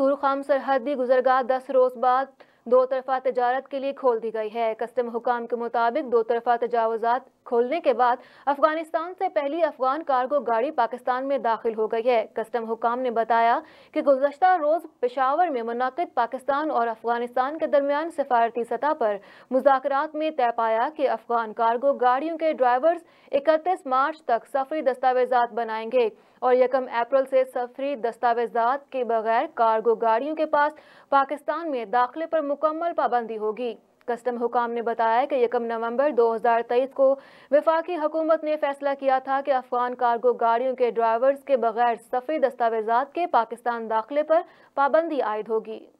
तुरखाम सरहदी गुजरगाह दस रोज बाद दो तरफा तजारत के लिए खोल दी गई है कस्टम हुकाम के मुताबिक दो तरफा तजावजात खोलने के बाद अफगानिस्तान से पहली अफगान कार्गो गाड़ी पाकिस्तान में दाखिल हो गई है कस्टम हुकाम ने बताया कि गुजशत रोज़ पेशावर में मुनद पाकिस्तान और अफगानिस्तान के दरमियान सफारती सतह पर मुजाकर में तय पाया कि अफगान कार्गो गाड़ियों के ड्राइवर्स इकतीस मार्च तक सफरी दस्तावेजा बनाएंगे और यकम अप्रैल से सफरी दस्तावेजा के बगैर कार्गो गाड़ियों के पास पाकिस्तान में दाखिले पर मुकम्मल पाबंदी होगी कस्टम हुकाम ने बताया कि यकम नवंबर 2023 को वफाकी हुकूमत ने फैसला किया था कि अफगान कार्गो गाड़ियों के ड्राइवर्स के बगैर सफ़ेद दस्तावेजात के पाकिस्तान दाखिले पर पाबंदी आयद होगी